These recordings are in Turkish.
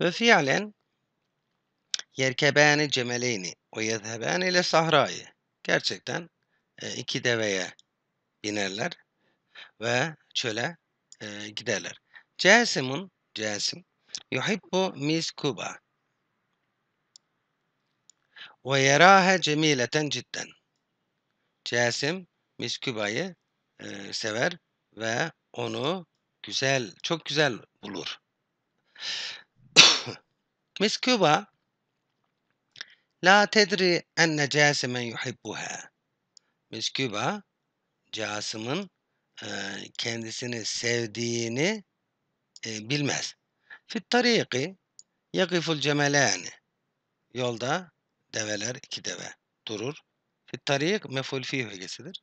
Ve fiilen yerkebâni cemeleyni o yezhebâni ile sahrayı. Gerçekten e, iki deveye binerler ve çöle e, giderler. Casimun, Casim, yuhibbu Miss Kuba ve yerâhe cemileten cidden. Casim, Miss Kuba'yı e, sever ve onu güzel, çok güzel bulur. مس كوبا لا تدري أن جاسما يحبها. Miss Cuba, Casım'ın e, kendisini sevdiğini e, bilmez. Fit tariki yakiful cemelani. Yolda develer iki deve durur. Fit tarik meful fi ögesidir.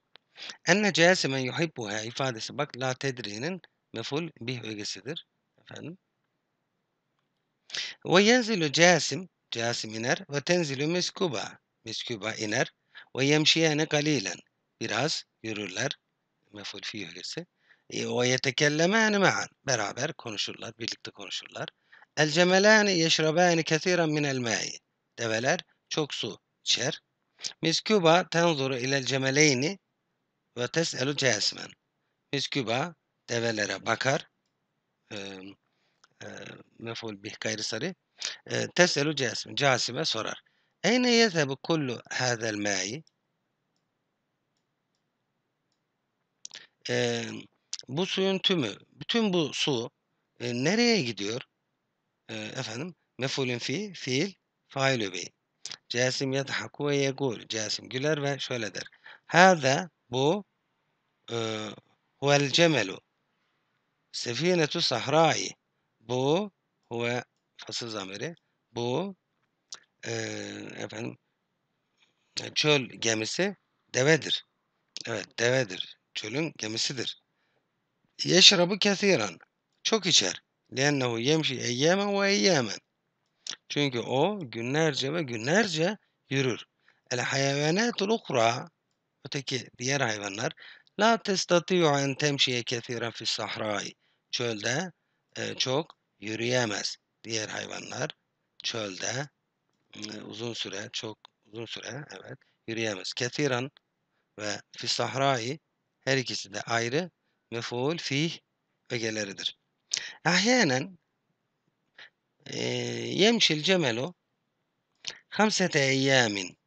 Enne Casime yuhibbuha ifadesi bak la tedrinin meful bi ögesidir. Efendim. Ve yenzilü casim, casim iner. Ve tenzilü miskuba, miskuba iner. Ve yemşiyene galilen, biraz yürürler. Meful fiilisi. Ve yetekellemâni ma'an, beraber konuşurlar, birlikte konuşurlar. El cemelâni yeşrabâni kethiren minel mâi. Develer çok su içer. Miskuba tenzuru ilel cemeleyni ve teselu cesmen. Miskuba develere bakar meful bih gayri sarı. Teselu Casim. Casim'e sorar. Eyne yetebu kullu hâzel mâi? bu suyun tümü, bütün bu su e, nereye gidiyor? E, efendim, mefulün fi, fiil, failü bi. Casim yadhaku ve yegul. Casim güler ve şöyle der. Hâze bu e, huvel cemelu. Sefinetu sahrai. Bu huve fasıl zamiri. Bu e, efendim çöl gemisi devedir. Evet devedir. Çölün gemisidir. Yeşrabı kesiran. Çok içer. Lennehu yemşi eyyemen ve eyyemen. Çünkü o günlerce ve günlerce yürür. El hayvanatul ukra öteki diğer hayvanlar la testati'u en temşiye kesiran fi sahrai. Çölde e, çok yürüyemez. Diğer hayvanlar çölde ıı, uzun süre, çok uzun süre evet yürüyemez. Ketiran ve fi her ikisi de ayrı mefuul fih ögeleridir. Ahyanen e, yemşil cemelu hamsete eyyamin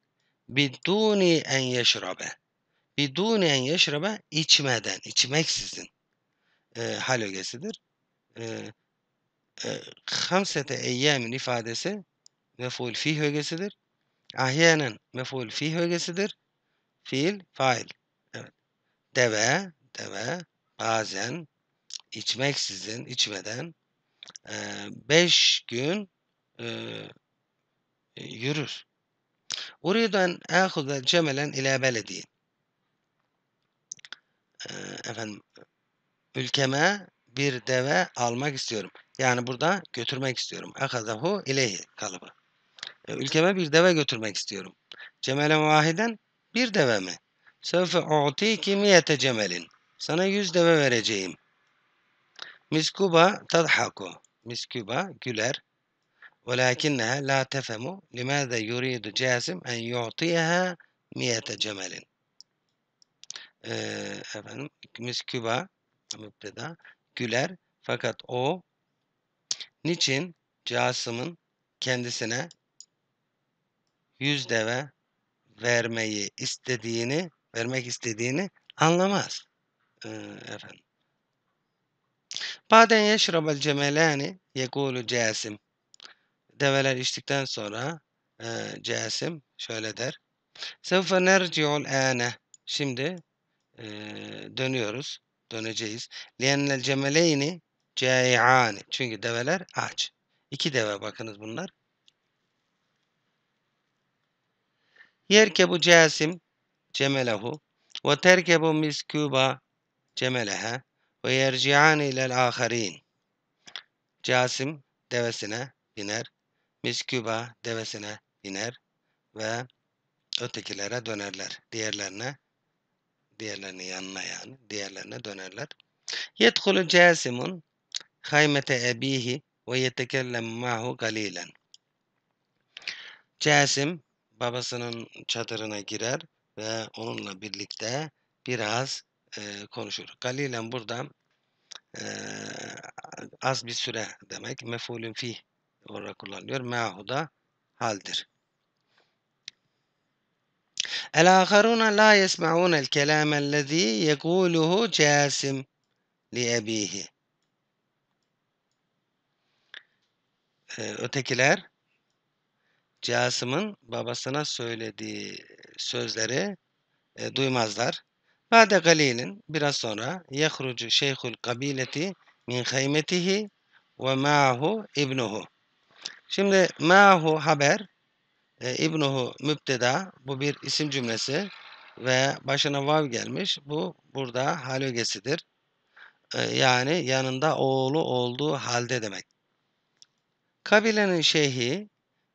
biduni en yeşrabe biduni en yeşrabe içmeden, içmeksizin e, hal ögesidir. E, Eee, "خَمْسَةَ ifadesi mef'ul fih ögesidir. "Ahyânen" mef'ul fih ögesidir. Fiil, fail. Evet. Deve, deve, bazen, içmeksizin, içmeden, eee, 5 gün, eee, yürür. "أُريدُ أَنْ cemelen جَمَلًا إِلَى efendim, "Ülkeme bir deve almak istiyorum." Yani burada götürmek istiyorum. Akadahu ileyhi kalıbı. E, ülkeme bir deve götürmek istiyorum. Cemelen vahiden bir deve mi? Sevfe u'ti kimiyete cemelin. Sana yüz deve vereceğim. Miskuba tadhaku. Miskuba güler. Velakinneha la tefemu limâze yuridu casim en yu'tiyeha miyete cemelin. Ee, efendim, miskuba müpteda güler fakat o Niçin Casım'ın kendisine yüz deve vermeyi istediğini, vermek istediğini anlamaz. Ee, efendim. Baden yeşrabel cemelani yekulu Casim. Develer içtikten sonra e, Casim şöyle der. Sevfe nerci'ul âne. Şimdi e, dönüyoruz, döneceğiz. Liyennel cemeleyni Ceyani. Çünkü develer aç. İki deve bakınız bunlar. Yerkebu Casim cemelehu ve terkebu miskuba cemeleha ve yerci'an ilel aharin. Casim devesine biner. Miskuba devesine biner ve ötekilere dönerler. Diğerlerine diğerlerinin yanına yani diğerlerine dönerler. Yetkulu casimun خيمة أبيه ويتكلم mahu قليلا Casim babasının çadırına girer ve onunla birlikte biraz e, konuşur. Galilen burada e, az bir süre demek. Mefulün fi olarak kullanılıyor. Me'ahu da haldir. El-âkharûne el yesme'ûnel kelâmellezî yekûluhu Casim li ebihi. e, ötekiler Casım'ın babasına söylediği sözleri e, duymazlar. Bade galilin biraz sonra yehrucu şeyhul kabileti min haymetihi ve ma'hu ibnuhu. Şimdi ma'hu haber, e, ibnuhu müpteda bu bir isim cümlesi ve başına vav gelmiş. Bu burada halögesidir. E, yani yanında oğlu olduğu halde demek. Kabilenin şeyhi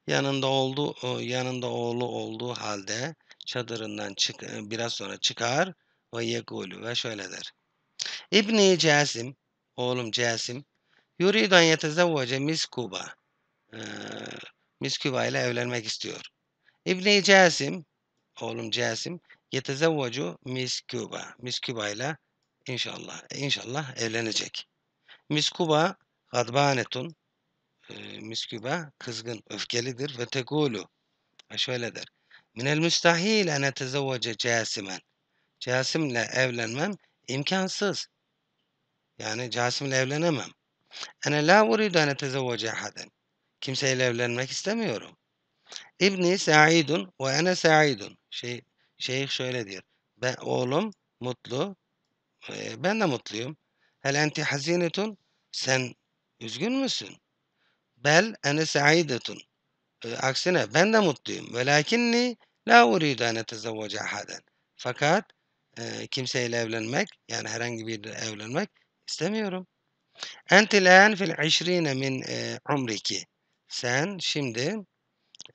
yanında oldu yanında oğlu olduğu halde çadırından çık, e, biraz sonra çıkar ve yekulu ve şöyle der. İbni Cesim, oğlum Cesim, yuridan yetezevvece miskuba. Ee, miskuba ile evlenmek istiyor. İbni Cesim, oğlum Cesim, yetezevvecu miskuba. Miskuba ile inşallah, inşallah evlenecek. Miskuba gadbanetun, e, kızgın, öfkelidir ve tekulu şöyle der. Minel müstahil ene tezevvece casimen. Casimle evlenmem imkansız. Yani Casim'le evlenemem. Ene la uridu ene tezevvece ahaden. Kimseyle evlenmek istemiyorum. İbni Sa'idun ve ene Sa'idun. Şey, şeyh şöyle diyor. Ben, oğlum mutlu. E, ben de mutluyum. Hel enti hazinetun. Sen üzgün müsün? Bel ene saidetun. E, aksine ben de mutluyum. Velakinni la uridu ene tezevvece ahaden. Fakat e, kimseyle evlenmek yani herhangi bir evlenmek istemiyorum. Entil en fil 20 min e, umriki. Sen şimdi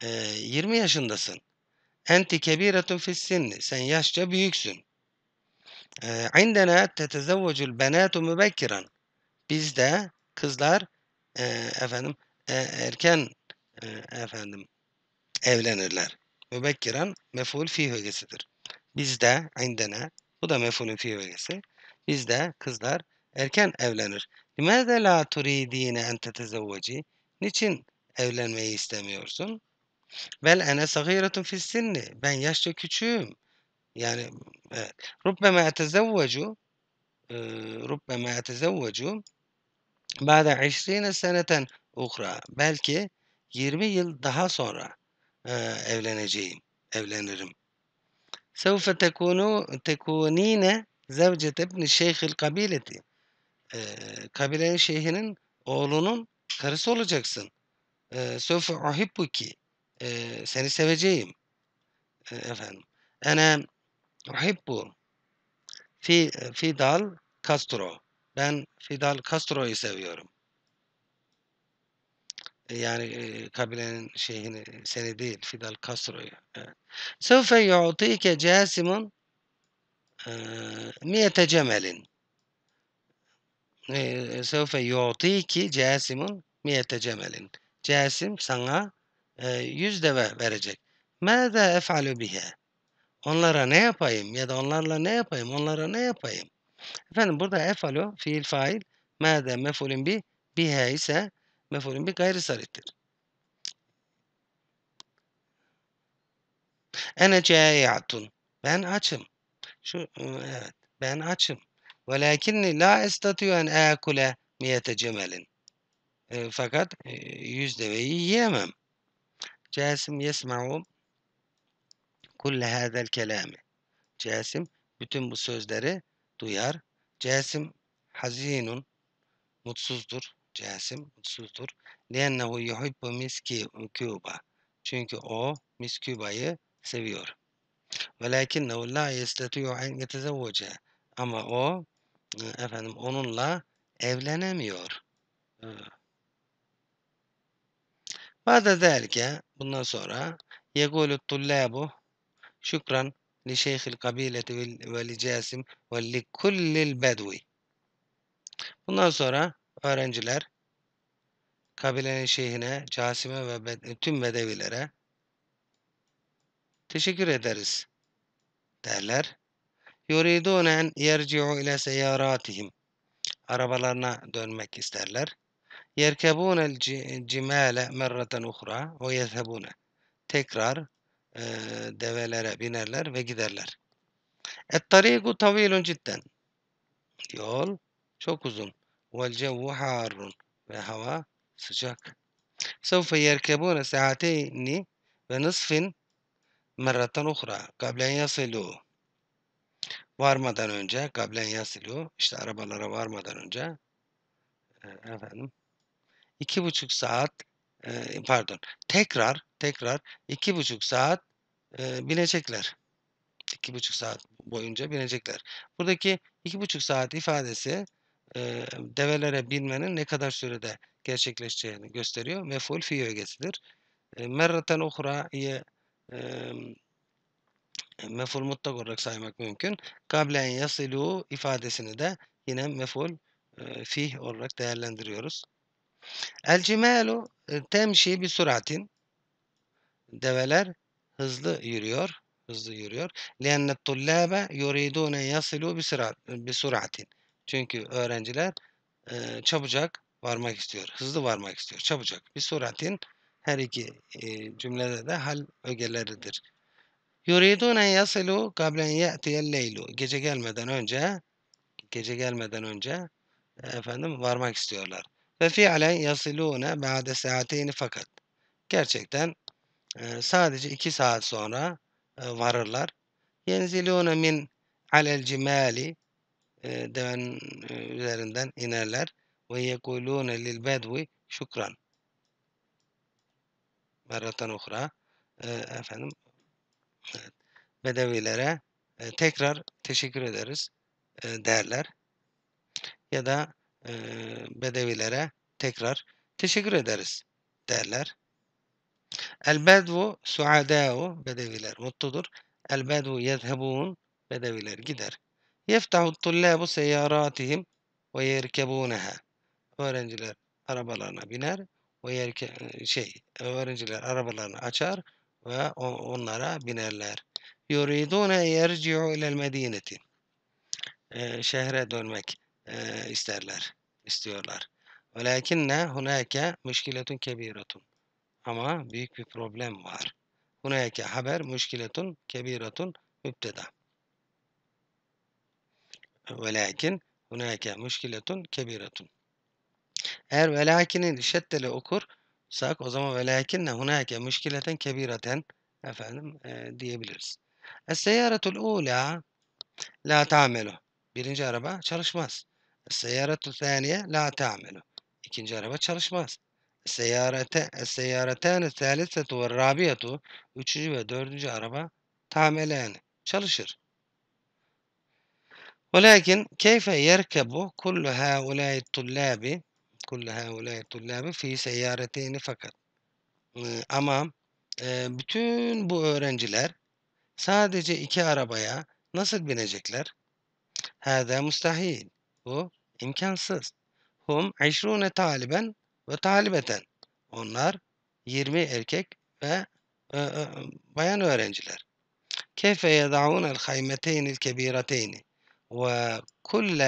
e, 20 yaşındasın. Enti kebiretun fis sinni. Sen yaşça büyüksün. E, indena tetezevvecül benatu mübekkiran. Bizde kızlar e, efendim e, erken e, efendim evlenirler. Mübekkiren meful fi ögesidir. Bizde indene bu da mefulün fi ögesi. Bizde kızlar erken evlenir. Limeze la turidine en tetezevveci? Niçin evlenmeyi istemiyorsun? Vel ene sagiretun fissinni. Ben yaşça küçüğüm. Yani evet. Rubbeme etezevvecu e, rubbeme etezevvecu ba'da 20 seneten ukra. Belki 20 yıl daha sonra e, evleneceğim, evlenirim. Sevfe tekunu tekunine zevcet ibni şeyhil kabileti. E, kabilenin şeyhinin oğlunun karısı olacaksın. Sevfe uhibbuki. Seni seveceğim. E, efendim. Ene uhibbu fi, Fidal Castro. Ben Fidal Castro'yu seviyorum yani e, kabilenin şeyhini seni değil Fidel Castro'yu. Sevfe yu'tike casimun miyete cemelin. Sevfe yu'tike casimun miyete cemelin. Casim sana e, yüz deve verecek. Mâzâ ef'alu bihe. Onlara ne yapayım ya da onlarla ne yapayım? Onlara ne yapayım? Efendim burada efalu fiil fail. Mâzâ mef'ulün bi bihe ise mef'ulün bir gayri sariftir. Ene ca'atun. Ben açım. Şu e, evet. Ben açım. Velakinni la estatiyu en akule miyete cemelin. E, fakat e, yüz deveyi yiyemem. Casim yesma'u kulle hâzel kelâmi. Casim bütün bu sözleri duyar. Casim hazinun mutsuzdur. Cəsim mutsuzdur. Liennehu yuhibbu miski ıı, küba. Çünkü o mis kübayı seviyor. Velakinnehu la yestetuyu en yetezevvece. Ama o ıı, efendim onunla evlenemiyor. Ba'da zelke bundan sonra yegulü tullabu şükran li şeyhil kabileti ve li Cesim, ve li kullil bedvi. Bundan sonra öğrenciler kabilenin şeyhine, Casime ve tüm bedevilere teşekkür ederiz derler. Yuridunen yerci'u ile seyaratihim. Arabalarına dönmek isterler. Yerkebunel cimale merraten uhra ve yezhebune. Tekrar e, develere binerler ve giderler. Et tariku tavilun cidden. Yol çok uzun. Vel cevvu harun. Ve hava sıcak. Sevfe yerkebune saateyni ve nısfin merraten uhra. Kablen yasilu. Varmadan önce, kablen yasilu. işte arabalara varmadan önce. E, efendim. iki buçuk saat e, pardon tekrar tekrar iki buçuk saat e, binecekler. İki buçuk saat boyunca binecekler. Buradaki iki buçuk saat ifadesi develere binmenin ne kadar sürede gerçekleşeceğini gösteriyor. Meful fi ögesidir. E, merraten uhra'yı e, meful mutlak olarak saymak mümkün. Kablen yasilu ifadesini de yine meful fih olarak değerlendiriyoruz. El cimalu temşi bir suratin. Develer hızlı yürüyor. Hızlı yürüyor. Lenne tullabe yuridune yasilu bir suratin. Çünkü öğrenciler e, çabucak varmak istiyor. Hızlı varmak istiyor. Çabucak. Bir suratin her iki e, cümlede de hal ögeleridir. Yuridune yasilu kablen ye'tiyel leylu. Gece gelmeden önce gece gelmeden önce efendim varmak istiyorlar. Ve fiilen yasilune ba'de saateyni fakat. Gerçekten e, sadece iki saat sonra e, varırlar. Yenzilune min alel cimali e, e, üzerinden inerler. Ve yekulûne lil bedvi şükran. Merratan uhra. efendim evet, e, e, bedevilere tekrar teşekkür ederiz derler. Ya da bedevilere tekrar teşekkür ederiz derler. El bedvu suadâu bedeviler mutludur. El bedvu yedhebûn bedeviler gider. يَفْتَحُ الطُّلَّابُ سَيَّارَاتِهِمْ وَيَرْكَبُونَهَا Öğrenciler arabalarına biner ve yerke, şey öğrenciler arabalarını açar ve onlara binerler. Yuridune yerci'u ilel medineti. Şehre dönmek isterler, istiyorlar. Velakinne hunake müşkiletun kebiretun. Ama büyük bir problem var. Hunake haber müşkiletun kebiretun mübteda. Velakin hunake müşkiletun kebiretun. Eğer velakini şeddeli okursak o zaman velakinne hunake müşkileten kebireten efendim e, diyebiliriz. Es-seyyaratul ula la ta'melu. Birinci araba çalışmaz. Es-seyyaratul saniye la ta'melu. İkinci araba çalışmaz. Seyyarete, seyyaretani ve rabiyetu. Üçüncü ve dördüncü araba tamelen çalışır. ولكن كيف يركب كل هؤلاء الطلاب كل هؤلاء الطلاب في سيارتين fakat ee, ama e, bütün bu öğrenciler sadece iki arabaya nasıl binecekler? Hâdâ müstahil. Bu imkansız. Hum 20 taliben ve talibeten. Onlar 20 erkek ve e, e, bayan öğrenciler. Keyfe yed'ûnel haymeteyni kebîreteyni. وكل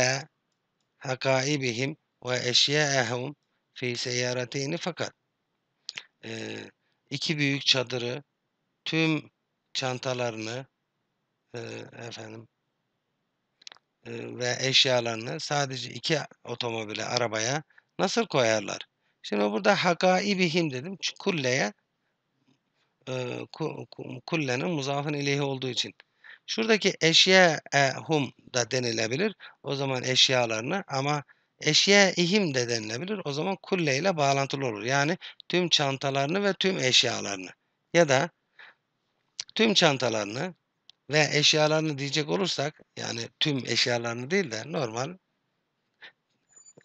حقائبهم وأشياءهم fi seyarateyni fakat e, iki büyük çadırı tüm çantalarını e, efendim e, ve eşyalarını sadece iki otomobile arabaya nasıl koyarlar? Şimdi burada hakaibihim dedim. Kulleye e, kullenin muzafın ileyhi olduğu için. Şuradaki eşya e hum da denilebilir. O zaman eşyalarını. ama eşya ihim de denilebilir. O zaman kulle ile bağlantılı olur. Yani tüm çantalarını ve tüm eşyalarını ya da tüm çantalarını ve eşyalarını diyecek olursak yani tüm eşyalarını değil de normal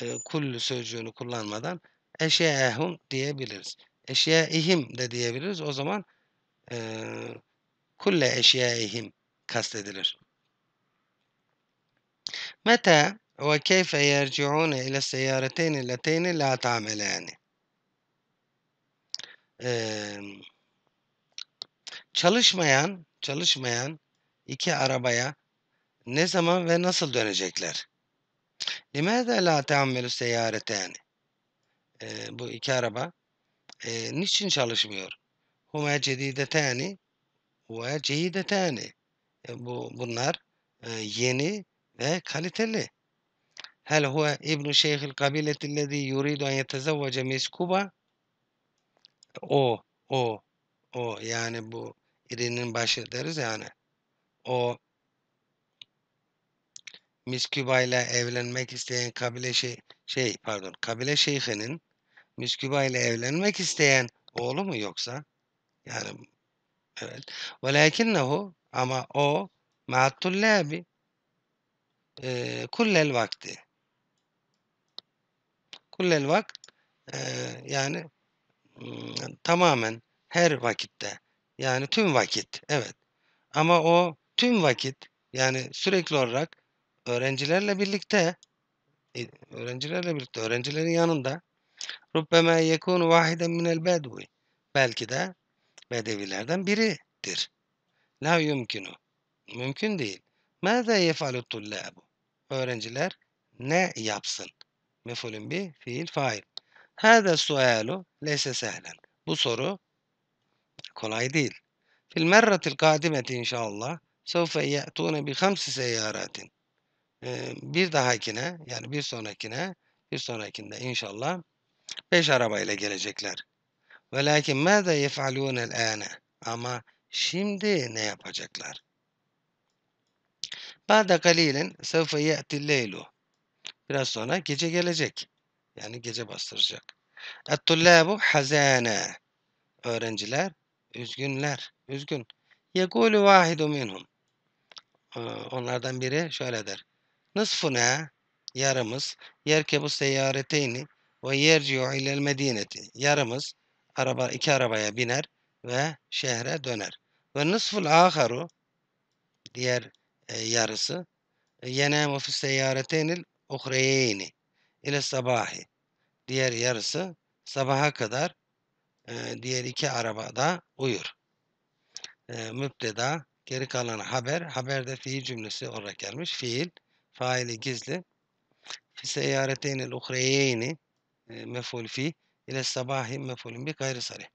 e, kullu sözcüğünü kullanmadan eşya ehum diyebiliriz. Eşya ihim de diyebiliriz. O zaman e, kulle ihim kastedilir. Meta ve keyfe yerci'une ile seyareteyni leteyni la tameleyni. çalışmayan, çalışmayan iki arabaya ne zaman ve nasıl dönecekler? Limada la tamelu seyareteyni. Ee, bu iki araba niçin çalışmıyor? Huma cedidetani ve cehidetani. E, bu bunlar e, yeni ve kaliteli. Hel huve İbnu Şeyh'il kabiletillezî yuridu en yetezevvece miskuba o o o yani bu irinin başı deriz yani o Misküba ile evlenmek isteyen kabile şey, şey pardon kabile şeyhinin Misküba ile evlenmek isteyen oğlu mu yoksa? Yani evet. Velakinnehu ama o ma'attullabi e, kullel vakti. Kullel vakt e, yani tamamen her vakitte. Yani tüm vakit. Evet. Ama o tüm vakit yani sürekli olarak öğrencilerle birlikte öğrencilerle birlikte öğrencilerin yanında rubbeme yekun vahiden minel bedvi belki de bedevilerden biridir. La yumkinu. Mümkün değil. Mâzâ yefalu tullâbu. Öğrenciler ne yapsın? Mefulün bir fiil fail. Hâzâ sualu leyse sehlen. Bu soru kolay değil. Fil merratil kadimeti inşallah sevfe ye'tûne bi hamsi seyyâratin. Bir dahakine yani bir sonrakine bir sonrakinde inşallah beş arabayla gelecekler. Velakin mâzâ yef'alûne el-âne. Ama Şimdi ne yapacaklar? Ba'da Kalil'in sevfe ye'ti leylu. Biraz sonra gece gelecek. Yani gece bastıracak. Et-tullabu hazane. Öğrenciler üzgünler. Üzgün. Yekulu vahidu minhum. Ee, onlardan biri şöyle der. Nısfuna yarımız yerkebu seyareteyni ve yerciu ilel medineti. Yarımız araba, iki arabaya biner ve şehre döner. Ve nısful aharu diğer e, yarısı e, yenamu fi seyyareteynil uhreyeyni ile sabahi. Diğer yarısı sabaha kadar e, diğer iki arabada uyur. E, müpteda geri kalan haber. Haberde fiil cümlesi olarak gelmiş. Fiil, faili gizli. Fi seyyareteynil uhreyeyni e, meful fi ile sabahi mefulün bi gayri sarih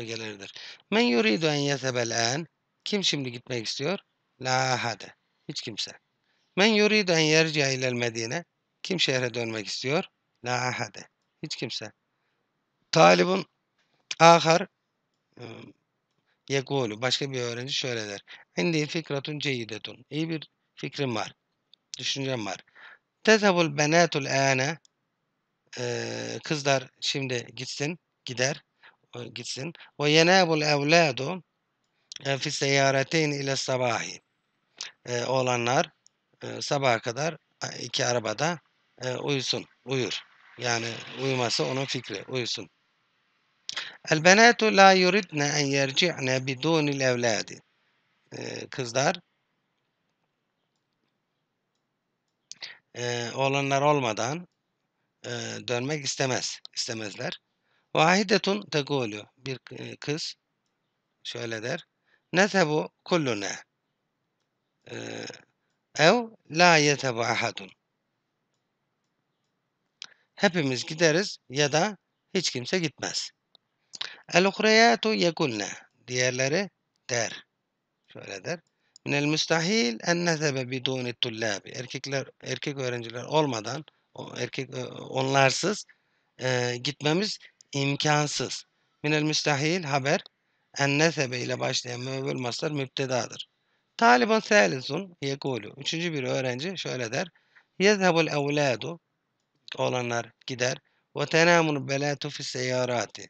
ögeleridir. Men yuridu en yezebelen. Kim şimdi gitmek istiyor? La hade. Hiç kimse. Men yuridu en yerciye ilel medine. Kim şehre dönmek istiyor? La hade. Hiç kimse. Talibun ahar yekulu. Başka bir öğrenci şöyle der. İndi fikratun ceyidetun. İyi bir fikrim var. Düşüncem var. Tezhabul benatul ane. Kızlar şimdi gitsin. Gider gitsin. Ve yenâbul evlâdu e, fi seyareteyn ile sabahi. E, oğlanlar e, sabaha kadar iki arabada uyusun, uyur. Yani uyuması onun fikri, uyusun. El-benâtu lâ yuridne en yerci'ne bidûnil evlâdi. Kızlar oğlanlar olmadan dönmek istemez, istemezler. Vahidetun tegolü. Bir e, kız şöyle der. Netebu kulluna. E, ev la yetebu ahadun. Hepimiz gideriz ya da hiç kimse gitmez. El-uhreyatu yekulne. Diğerleri der. Şöyle der. Minel müstahil en nezebe biduni tullabi. Erkekler, erkek öğrenciler olmadan, erkek e, onlarsız e, gitmemiz imkansız. Minel müstahil haber en nesebe ile başlayan müevvel maslar müptedadır. Taliban selisun yekulu. Üçüncü bir öğrenci şöyle der. Yezhebul evladu olanlar gider. Ve tenamun belatu fi seyyarati.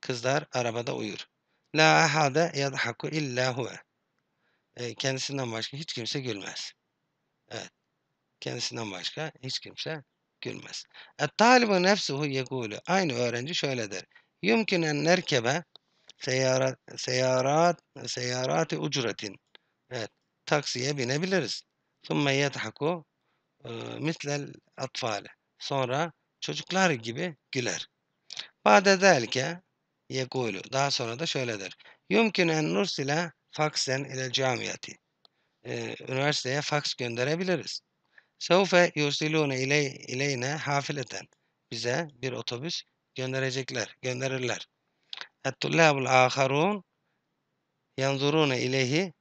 Kızlar arabada uyur. La ahada yadhaku illa huve. E, kendisinden başka hiç kimse gülmez. Evet. Kendisinden başka hiç kimse gülmez. Et-talibu nefsuhu yekulu. Aynı öğrenci şöyle der. Yumkinen nerkebe seyarat, seyarat, seyarati ucratin. Evet. Taksiye binebiliriz. Thumme yethaku e, mitlel atfale. Sonra çocuklar gibi güler. Bade delke yekulu. Daha sonra da şöyle der. Yumkinen nursile faksen ile camiyati. Ee, üniversiteye faks gönderebiliriz. Sevfe yusilune iley, ileyne hafileten. Bize bir otobüs gönderecekler, gönderirler. Ettullâbul âkharûn yanzurûne ileyhi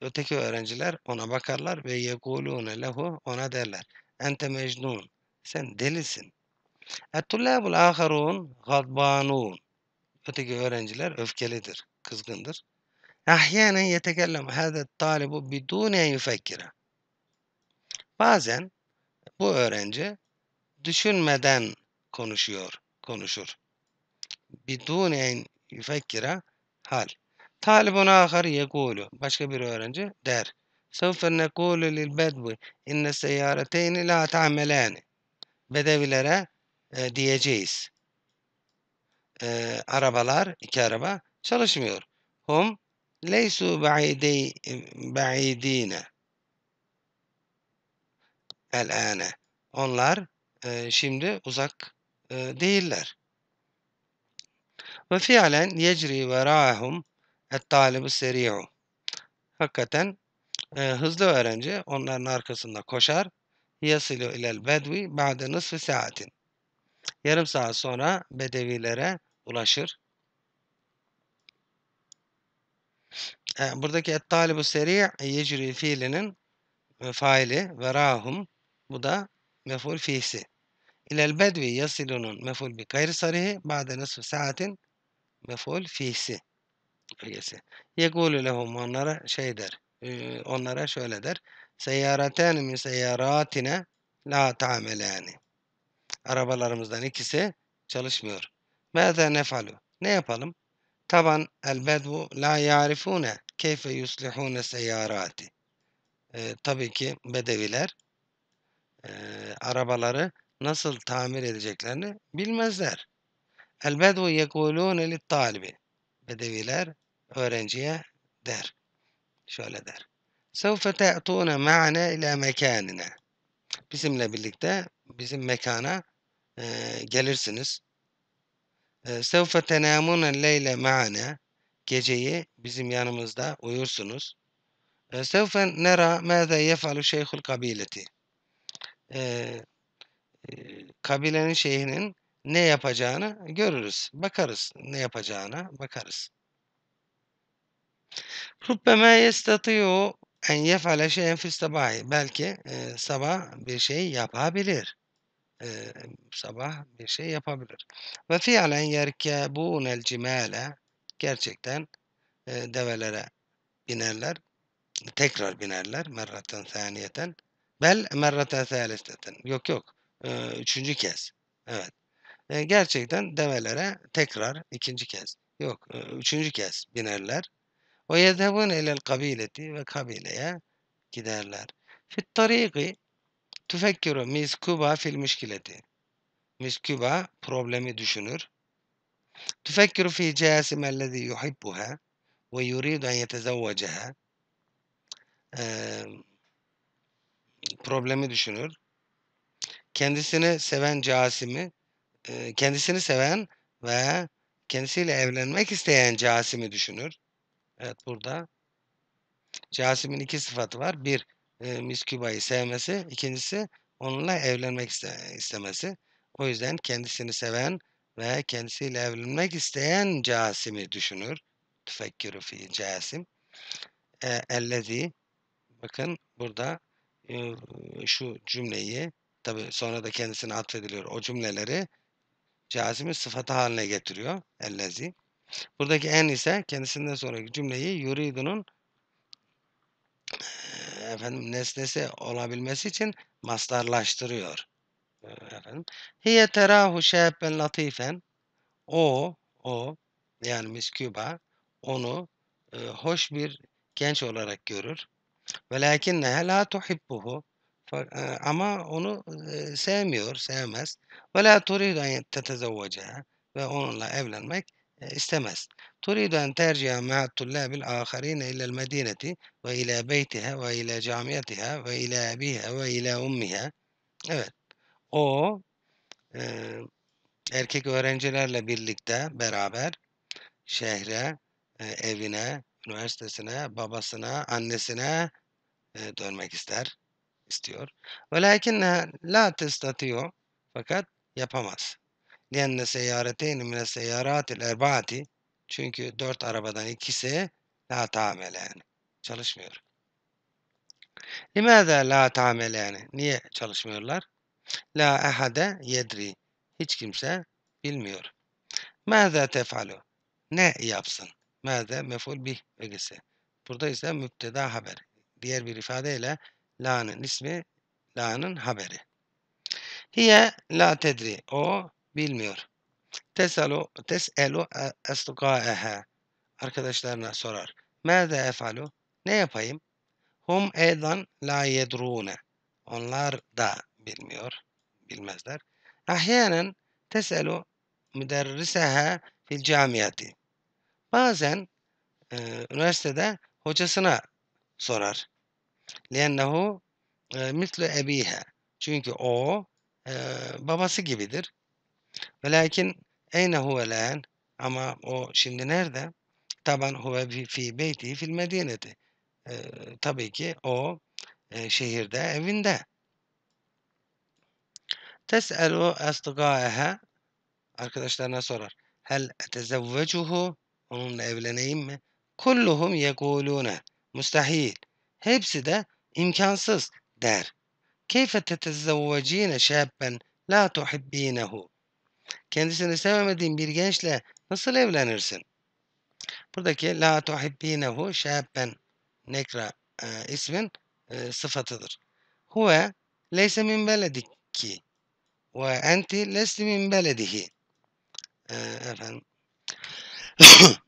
Öteki öğrenciler ona bakarlar ve yekulûne lehu ona derler. Ente mecnun. Sen delisin. Ettullâbul âkharûn gadbânûn. Öteki öğrenciler öfkelidir, kızgındır. Ahyanen yetekellem hâzet talibu bidûne yufekkire. Bazen bu öğrenci düşünmeden konuşuyor, konuşur. Bidun en yufekkira hal. Talibun ahar yekulu. Başka bir öğrenci der. Sevfe nekulu lil bedvi inne seyyareteyni la ta'melani. Bedevilere e, diyeceğiz. E, arabalar, iki araba çalışmıyor. Hum leysu ba'idine el'ane. E, Onlar e, şimdi uzak e, değiller. Ve fiilen yecri verâhum et talibu seri'u. Hakikaten e, hızlı öğrenci onların arkasında koşar. Yasilu ilel bedvi ba'de nısfı saatin. Yarım saat sonra bedevilere ulaşır. E, buradaki et talibu seri' yecri fiilinin e, faili verahum bu da meful fi'si. İlel bedvi yasilunun meful bi gayri sarihi ba'de nısfı saatin meful fi'si. Ögesi. Yekulu lehum onlara şey der. E, onlara şöyle der. Seyyaraten min seyyaratine la tamelani. Arabalarımızdan ikisi çalışmıyor. Mâze nefalu. Ne yapalım? Taban el bedvu la yarifune keyfe yuslihune seyyarati. E, tabii ki bedeviler e, arabaları nasıl tamir edeceklerini bilmezler. Elbedu yekulûne lit talibi. Bedeviler öğrenciye der. Şöyle der. Sevfe te'tûne ma'ne ile mekânine. Bizimle birlikte bizim mekana e, gelirsiniz. Sevfe tenâmûne leyle ma'ne. Geceyi bizim yanımızda uyursunuz. Sevfe nera mâze yefalu şeyhul kabileti e, e, kabilenin şeyhinin ne yapacağını görürüz. Bakarız ne yapacağına bakarız. Rubbe ma yestati'u en yef'ale şeyen fi sabahi. Belki e, sabah bir şey yapabilir. E, sabah bir şey yapabilir. Ve fi'len yerkebunel cimale. Gerçekten e, develere binerler. Tekrar binerler. Merraten saniyeten. Bel merrate thalisteten. Yok yok. Ee, üçüncü kez. Evet. Ee, gerçekten develere tekrar ikinci kez. Yok. E, üçüncü kez binerler. Ve yedhebun ilel kabileti ve kabileye giderler. Fit tariki tüfekkiru miskuba fil müşkileti. Miskuba problemi düşünür. Tüfekkiru fi cehasimellezi yuhibbuha ve yuridu en yetezevveceha. Eee problemi düşünür. Kendisini seven Casim'i, e, kendisini seven ve kendisiyle evlenmek isteyen Casim'i düşünür. Evet burada Casim'in iki sıfatı var. Bir, e, sevmesi. ikincisi onunla evlenmek iste istemesi. O yüzden kendisini seven ve kendisiyle evlenmek isteyen Casim'i düşünür. Tüfekkürü fi Casim. E, ellezi. Bakın burada şu cümleyi tabi sonra da kendisine atfediliyor o cümleleri cazimi sıfatı haline getiriyor. Ellezi. Buradaki en ise kendisinden sonraki cümleyi yuridunun efendim nesnesi olabilmesi için mastarlaştırıyor. Efendim. Hiye terahu şehebben latifen. O, o yani misküba onu e, hoş bir genç olarak görür. Velakinneha la tuhibbuhu. E, ama onu e, sevmiyor, sevmez. Ve la turidu en tetezevveceha. Ve onunla evlenmek e, istemez. Turidu en terciha ma'a tullabil aharine ila'l medineti ve ila beytiha ve ila camiyetiha ve ila abiha ve ila ummiha. Evet. O e, erkek öğrencilerle birlikte beraber şehre, e, evine, üniversitesine, babasına, annesine e, dönmek ister, istiyor. Velakinne la testatio fakat yapamaz. Lienne seyyareteyni mine seyyaratil erbaati çünkü dört arabadan ikisi la tamele yani. Çalışmıyor. Limada la tamele yani. Niye çalışmıyorlar? La ehade yedri. Hiç kimse bilmiyor. Mâzâ tefalu. Ne yapsın? Merde meful bih ögesi. Burada ise müpteda haber. Diğer bir ifadeyle la'nın ismi la'nın haberi. Hiye la tedri. O bilmiyor. Tesalu, teselu e, estukaehe. Arkadaşlarına sorar. Merde efalu. Ne yapayım? Hum eydan la yedrune. Onlar da bilmiyor. Bilmezler. Ahyanen teselu müderrisehe fil camiyati. Bazen e, üniversitede hocasına sorar. لِيَنَّهُ مِثْلُ اَب۪يهَا Çünkü o e, babası gibidir. Velakin eyne huvelâen ama o şimdi nerede? Taban huve fi beyti fil medineti. tabii ki o e, şehirde, evinde. Tes'elu asdgâehe arkadaşlarına sorar. Hel etezevvecuhu Onunla evleneyim mi? Kulluhum yekulune. Müstahil. Hepsi de imkansız der. Keyfe tetezzevvecine şebben la tuhibbinehu. Kendisini sevmediğin bir gençle nasıl evlenirsin? Buradaki la tuhibbinehu şebben nekra e, ismin e, sıfatıdır. Huve leyse min belediki ve enti lesti min beledihi. E, efendim.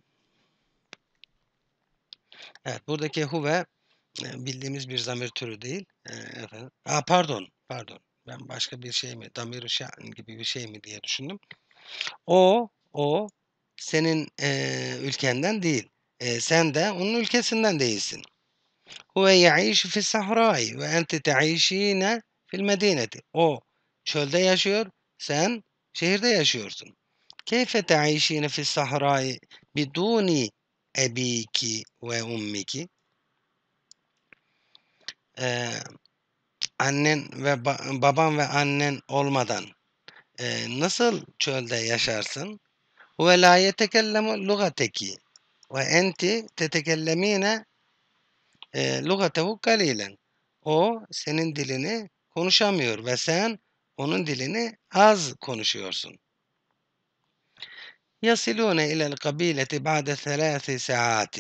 evet buradaki huve e, bildiğimiz bir zamir türü değil. E, efendim. Aa, pardon, pardon. Ben başka bir şey mi, damir şan gibi bir şey mi diye düşündüm. O, o senin e, ülkenden değil. E, sen de onun ülkesinden değilsin. Huve ya'işu fi sahrai ve ente te'işine fil medineti. O çölde yaşıyor, sen şehirde yaşıyorsun. كيف تعيشين في الصحراء بدون أبيك وأمك? Ee, annen ve ba baban ve annen olmadan e, nasıl çölde yaşarsın? Ve la yetekellemu lugateki ve enti tetekellemine e, lugatehu kalilen. O senin dilini konuşamıyor ve sen onun dilini az konuşuyorsun. يصلون إلى القبيلة بعد ثلاث ساعات.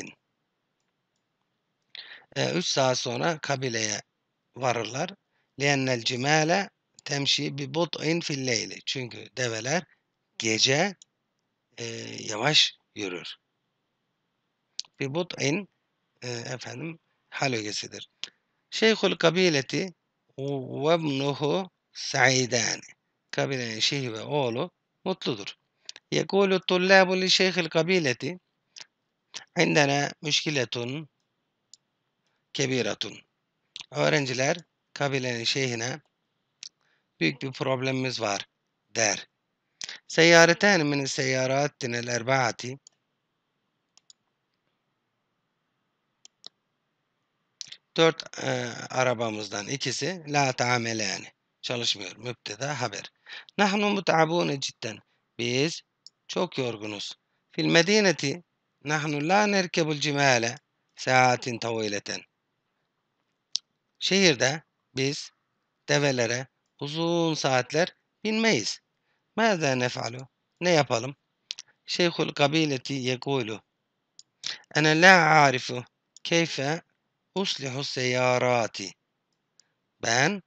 3 ee, saat sonra kabileye varırlar. لِأَنَّ الْجِمَالَ temşi bi but'in filleyli. Çünkü develer gece e, yavaş yürür. Bi but'in e, efendim hal ögesidir. Şeyhul kabileti ve ibnuhu saidani. Kabilenin şeyhi ve oğlu mutludur. يقول الطلاب لشيخ القبيلة عندنا مشكلة كبيرة öğrenciler kabilenin şeyhine büyük bir problemimiz var der. Seyyareten min seyyaratin el erbaati dört e, arabamızdan ikisi la taamele yani çalışmıyor müpteda haber. Nahnu mutabune cidden. Biz çok yorgunuz. Fil medineti nahnu la nerkebul cimale saatin tavileten. Şehirde biz develere uzun saatler binmeyiz. Mâzâ nefalu? Ne yapalım? Şeyhul kabileti yekulu. Ene la arifu keyfe uslihu seyarati. Ben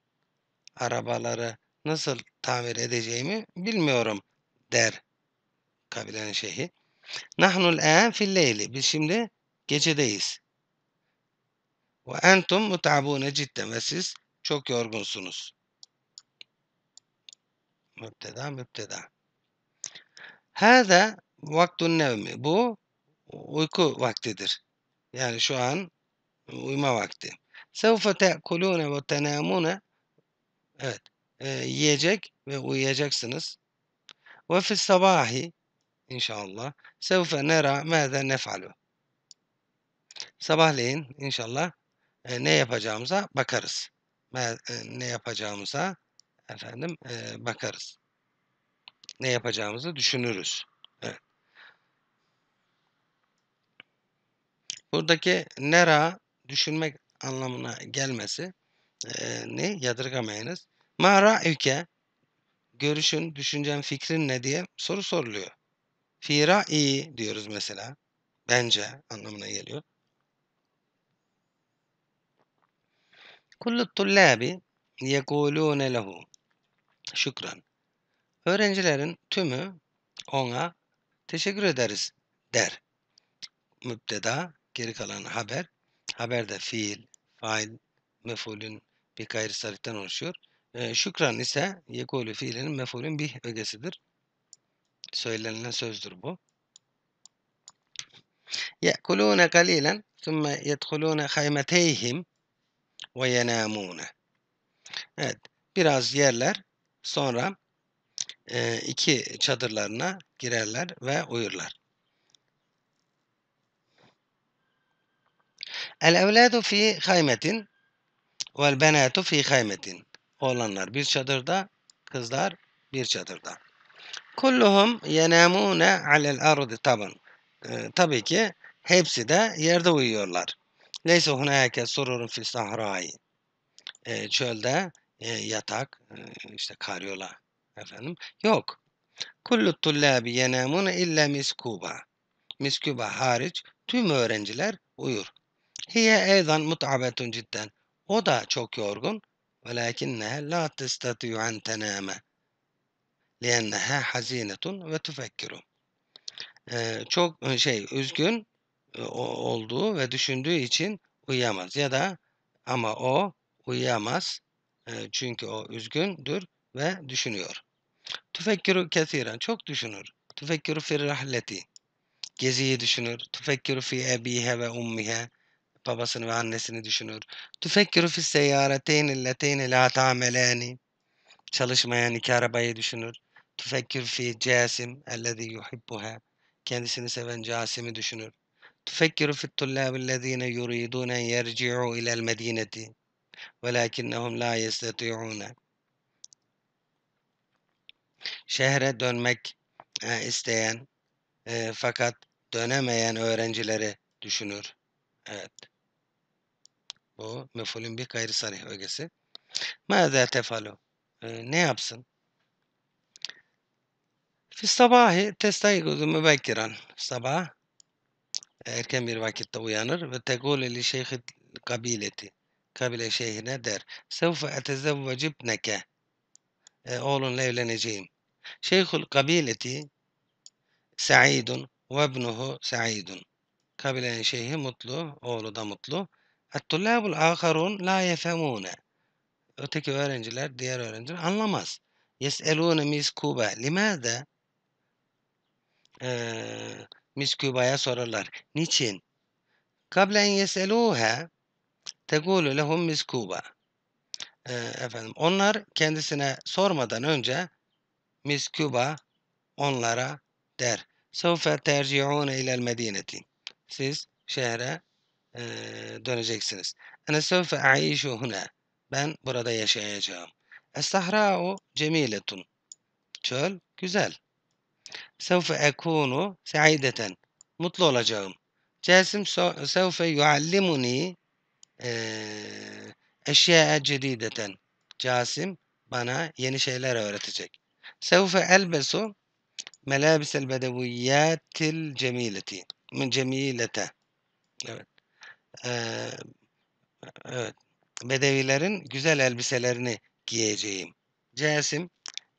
arabaları nasıl tamir edeceğimi bilmiyorum der kabilenin şeyhi. Nahnul en fil leyli. Biz şimdi gecedeyiz. Ve entum mutabune cidden ve siz çok yorgunsunuz. Müpteda müpteda. Hâzâ vaktun nevmi. Bu uyku vaktidir. Yani şu an uyuma vakti. Sevfe te'kulûne ve tenâmûne. Evet. E, yiyecek ve uyuyacaksınız. Ve fis sabahi إن شاء الله سوف نرى ماذا نفعل sabahleyin inşallah e, ne yapacağımıza bakarız. E, ne yapacağımıza efendim e, bakarız. Ne yapacağımızı düşünürüz. Evet. Buradaki nera düşünmek anlamına gelmesi e, ne yadırgamayınız. Mara ülke görüşün, düşüncen, fikrin ne diye soru soruluyor. Fi ra'yi diyoruz mesela. Bence anlamına geliyor. Kullu tullabi yekulûne lehu şükran. Öğrencilerin tümü ona teşekkür ederiz der. Mübdeda, geri kalan haber. Haber de fiil, fail, mefulün bir gayri sariften oluşuyor. Ee, şükran ise yekulü fiilinin mefulün bir ögesidir söylenilen sözdür bu. يَأْكُلُونَ قَلِيلًا ثُمَّ يَدْخُلُونَ خَيْمَتَيْهِمْ وَيَنَامُونَ Evet, biraz yerler, sonra e, iki çadırlarına girerler ve uyurlar. El evladu fi haymetin vel benatu fi haymetin. Oğlanlar bir çadırda, kızlar bir çadırda. Kulluhum yenemune alel ardı tabın ee, Tabii ki hepsi de yerde uyuyorlar. Neyse hunayake sururun fi sahrai. E, çölde e, yatak, e, işte karyola efendim yok. Kullu tullabi yenemune illa miskuba. Miskuba hariç tüm öğrenciler uyur. Hiye eydan mut'abetun cidden. O da çok yorgun. Velakinne la testatü an tename. لِيَنَّهَا hazinetun ve tufekkiru. Çok e, şey üzgün e, olduğu ve düşündüğü için uyuyamaz. Ya da ama o uyuyamaz. E, çünkü o üzgündür ve düşünüyor. Tufekkiru kesiren. Çok düşünür. Tufekkiru firrahleti. Geziyi düşünür. Tufekkiru fi ebihe ve ummihe babasını ve annesini düşünür. Tüfekkiru fi seyyareteyn illeteyni la tamelani. Çalışmayan iki arabayı düşünür. Tufekkir fi Casim ellezî yuhibbuha. Kendisini seven Casim'i düşünür. Tufekkiru fi tullâbillezîne yuridûne yerci'û ilel medîneti. Velâkinnehum lâ yestetî'ûne. Şehre dönmek e, isteyen e, fakat dönemeyen öğrencileri düşünür. Evet. Bu mefulün bir gayri sarih ögesi. Mâzâ tefalu. E, ne yapsın? Fi sabahi testayidu mübekiran. Sabah erken bir vakitte uyanır ve tegole li Şeyh kabileti. Kabile şeyhine der. Sevfe etezevvecibneke. E, oğlunla evleneceğim. Şeyhul kabileti Sa'idun ve ibnuhu Sa'idun. Kabilenin şeyhi mutlu, oğlu da mutlu. Et-tullabul la yefemune. Öteki öğrenciler, diğer öğrenciler anlamaz. Yes'elûne mis kube. Limâde? e, Miskuba'ya sorarlar. Niçin? Kable en yeseluhe tegulu lehum miskuba. E, efendim onlar kendisine sormadan önce miskuba onlara der. Sevfe terci'une ilel medineti. Siz şehre e, döneceksiniz. Ene sevfe aişu huna. Ben burada yaşayacağım. Es-sahra'u cemiletun. Çöl güzel. سوف أكون سعيدة mutlu olacağım. Cesim sevfe yuallimuni eşya cedideten. Casim bana yeni şeyler öğretecek. Sevfe elbesu melabisel bedeviyyatil cemileti. Cemilete. Evet. Ee, evet. Bedevilerin güzel elbiselerini giyeceğim. Cesim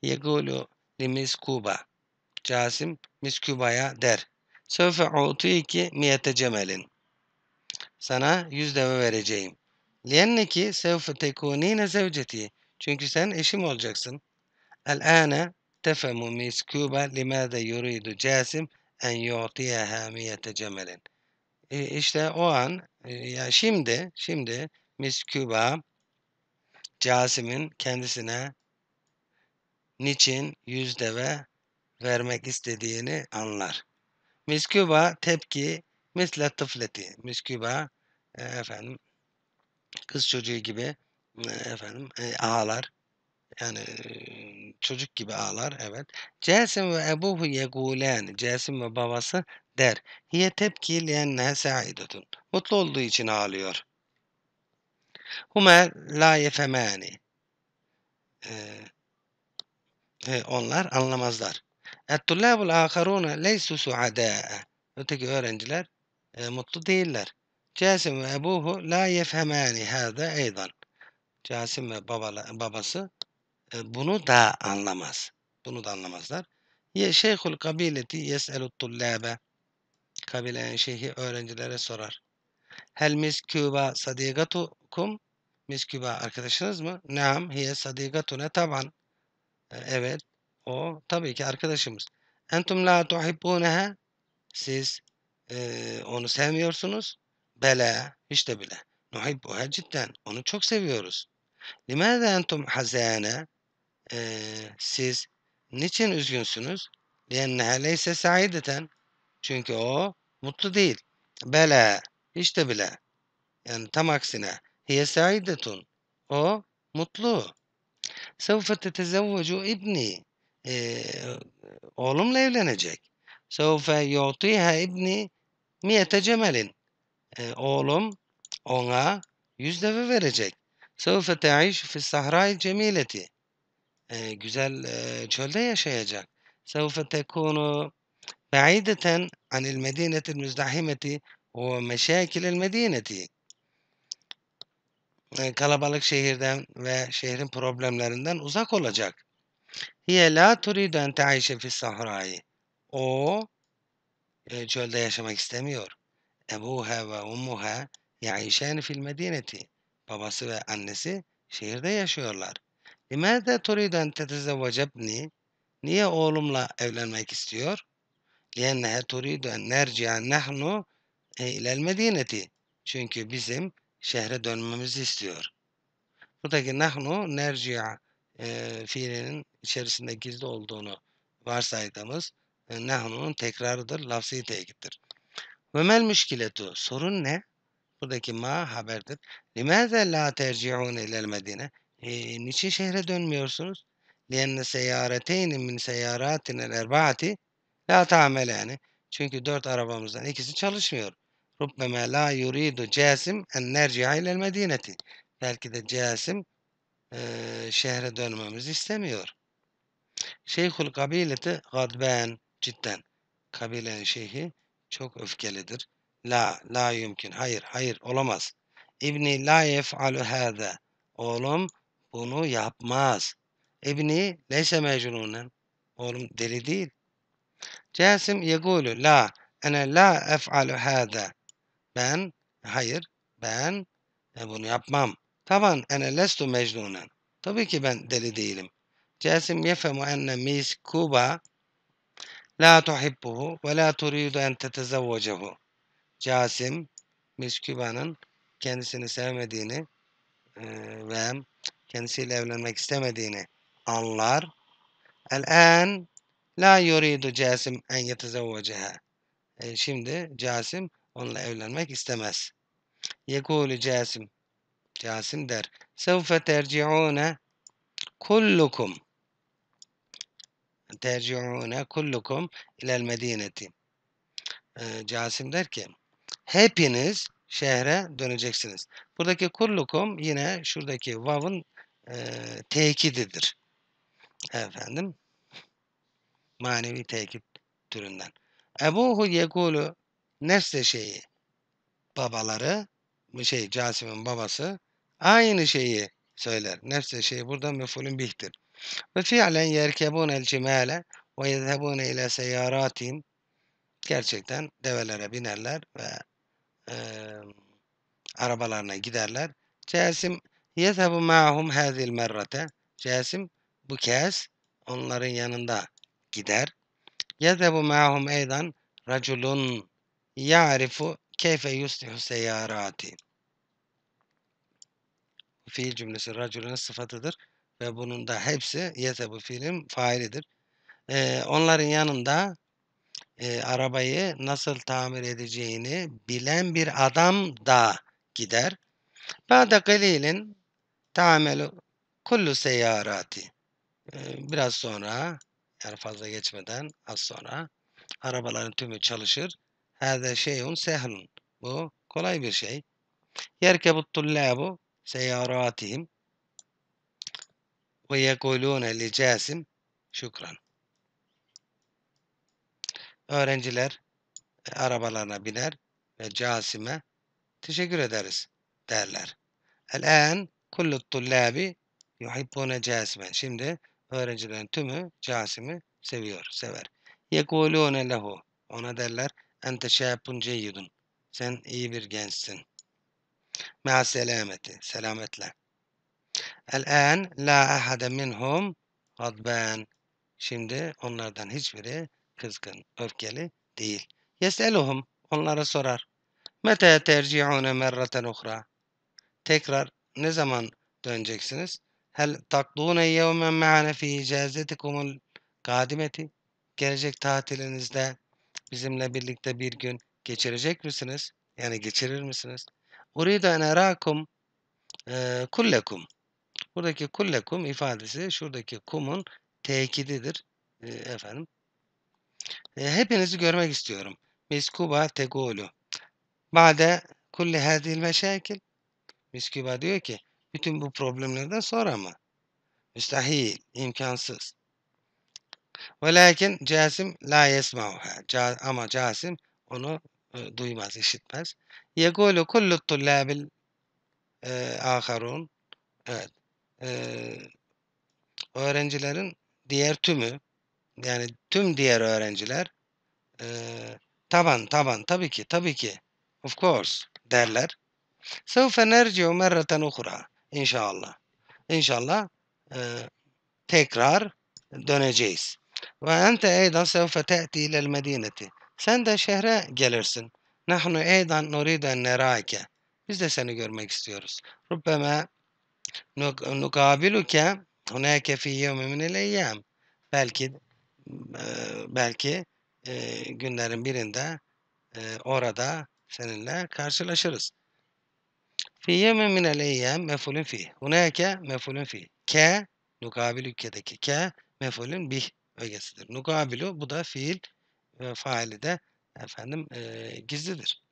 yegulu limiz kuba. Casim Miskuba'ya der. otu iki miyete cemelin. Sana yüz deve vereceğim. Liyenneki sevfe tekunine zevceti. Çünkü sen eşim olacaksın. El-âne tefemu miskuba limâde yuridu Casim en yu'tiyeha miyete cemelin. E, işte o an, e, ya şimdi, şimdi Miskuba Casim'in kendisine niçin yüz deve vermek istediğini anlar. Misküba tepki misle tıfleti. Misküba e, efendim kız çocuğu gibi e, efendim e, ağlar. Yani çocuk gibi ağlar evet. Cesim ve ebuhu yegulen. Cesim ve babası der. Hiye tepki liyennehe saidetun. Mutlu olduğu için ağlıyor. Hume la yefemani. Ee, onlar anlamazlar. اَتْتُلَّابُ الْآخَرُونَ لَيْسُ سُعَدَاءَ Öteki öğrenciler e, mutlu değiller. Casim ve ebuhu la yefhemani hâda eydan. Casim ve babala, babası e, bunu da anlamaz. Bunu da anlamazlar. Ye şeyhul kabileti yes'elut tullâbe. Kabilenin şeyhi öğrencilere sorar. Hel misküba sadikatukum misküba arkadaşınız mı? Nam, hiye sadikatune taban. Evet o tabii ki arkadaşımız. Entum la tuhibbuneha. Siz e, onu sevmiyorsunuz. Bela. Hiç de bile. Nuhibbuha cidden. Onu çok seviyoruz. Limada entum hazane. E, siz niçin üzgünsünüz? Lienneha leyse saideten. Çünkü o mutlu değil. Bela. Hiç de bile. Yani tam aksine. Hiye saidetun. O mutlu. Sevfe tetezevvecu ibni e, oğlumla evlenecek. Sevfe yu'tiha ibni miyete cemelin. E, oğlum ona yüz deve verecek. Sevfe te'iş fi sahra cemileti. E, güzel e, çölde yaşayacak. Sevfe tekunu بعيدة عن المدينة المزدحمة ومشاكل المدينة kalabalık şehirden ve şehrin problemlerinden uzak olacak. Hiye la turidu en te'ayşe fi sahra'yı. O e, çölde yaşamak istemiyor. Ebuhe ve ummuhe ya'işen fil medineti. Babası ve annesi şehirde yaşıyorlar. Limâde turidu en tetezevvecebni. Niye oğlumla evlenmek istiyor? Liyennehe turidu en nerci'a nehnu e, ilel medineti. Çünkü bizim şehre dönmemizi istiyor. Buradaki nahnu nerci'a e, fiilinin içerisinde gizli olduğunu varsaydığımız e, nehnu'nun tekrarıdır, lafzi tekittir. Ve müşkiletu, sorun ne? Buradaki ma haberdir. Limaze la terci'un ilel medine? E, niçin şehre dönmüyorsunuz? Lienne seyareteyni min seyaratinel erbaati la ta'amelani. Çünkü dört arabamızdan ikisi çalışmıyor. Rubbeme la yuridu casim en nerci'a ilel medineti. Belki de casim şehre dönmemizi istemiyor. Şeyhul kabileti gadben cidden. Kabilen şeyhi çok öfkelidir. La, la yumkin. Hayır, hayır olamaz. İbni la yef'alu hâze. Oğlum bunu yapmaz. İbni leyse mecnunen. Oğlum deli değil. Casim yegulu la. Ene la ef'alu hâze. Ben, hayır, ben bunu yapmam. Taban ene lestu mecnunen. Tabii ki ben deli değilim. Cesim yefemu enne mis kuba la tuhibbuhu ve la turidu en tetezevvecehu. Casim Misküba'nın kendisini sevmediğini e, ve kendisiyle evlenmek istemediğini anlar. El-en la yuridu Casim en yetezevvecehe. şimdi Casim onunla evlenmek istemez. Yekulu Casim Yasin der. Sevfe terci'une kullukum. Terci'une kullukum ilel medineti. Ee, Casim der ki hepiniz şehre döneceksiniz. Buradaki kullukum yine şuradaki vav'ın e, tekididir. Efendim manevi tekit türünden. Ebuhu yekulu nesle şeyi babaları şey Casim'in babası Aynı şeyi söyler. Nefse şey burada mefulün bihtir. Ve fiilen yerkebun el cimale ve yezhebun ile seyaratihim. Gerçekten develere binerler ve e, arabalarına giderler. Cesim yezhebu ma'hum hazil merrate. Cesim bu kez onların yanında gider. Yezhebu ma'hum eydan raculun ya'rifu keyfe yuslihu seyarati fiil cümlesi racülün sıfatıdır ve bunun da hepsi yete bu fiilin failidir. Ee, onların yanında e, arabayı nasıl tamir edeceğini bilen bir adam da gider. Ba'da galilin tamelu kullu seyyarati. biraz sonra yani fazla geçmeden az sonra arabaların tümü çalışır. Herde şeyun sehlun. Bu kolay bir şey. Yerkebut bu. سياراتهم ويقولون لجاسم şükran. Öğrenciler e, arabalarına biner ve Casim'e teşekkür ederiz derler. El-en kullu tullabi yuhibbune Casim'en. Şimdi öğrencilerin tümü Casim'i seviyor, sever. Yekulune lehu. Ona derler ente şapun ceyyidun. Sen iyi bir gençsin. مع سلامة سلامتله الآن la ahade minhum gadban. Şimdi onlardan hiçbiri kızgın, öfkeli değil. Yeseluhum onlara sorar. Mete tercihune merraten uhra. Tekrar ne zaman döneceksiniz? Hel takdune yevmen me'ane fi icazetikumul kadimeti. Gelecek tatilinizde bizimle birlikte bir gün geçirecek misiniz? Yani geçirir misiniz? Uridu en erakum kullekum. Buradaki kullekum ifadesi şuradaki kumun tekididir. E, efendim. Ee, hepinizi görmek istiyorum. Miskuba tegulu. Bade kulli hadil meşakil. Miskuba diyor ki bütün bu problemlerden sonra mı? Müstahil, imkansız. Velakin Casim la yesmauha. Ama Casim onu e, duymaz, işitmez. يقول كل الطلاب آخرون evet, ee, öğrencilerin diğer tümü yani tüm diğer öğrenciler e, taban taban tabii ki tabii ki of course derler. Sevfe nerciu merreten uhra inşallah. İnşallah e, tekrar döneceğiz. Ve ente eydan sevfe te'ti ile medineti. Sen de şehre gelirsin. Nahnu eydan nuridu en nerake. Biz de seni görmek istiyoruz. Rubbeme nukabiluke hunake fi yevmi minel eyyam. Belki e, belki e, günlerin birinde e, orada seninle karşılaşırız. Fi yevmi minel eyyam mefulun fi. Hunake mefulun fi. Ke nukabilükedeki ke mefulun bih ögesidir. Nukabilu bu da fiil ve faili de efendim e, gizlidir.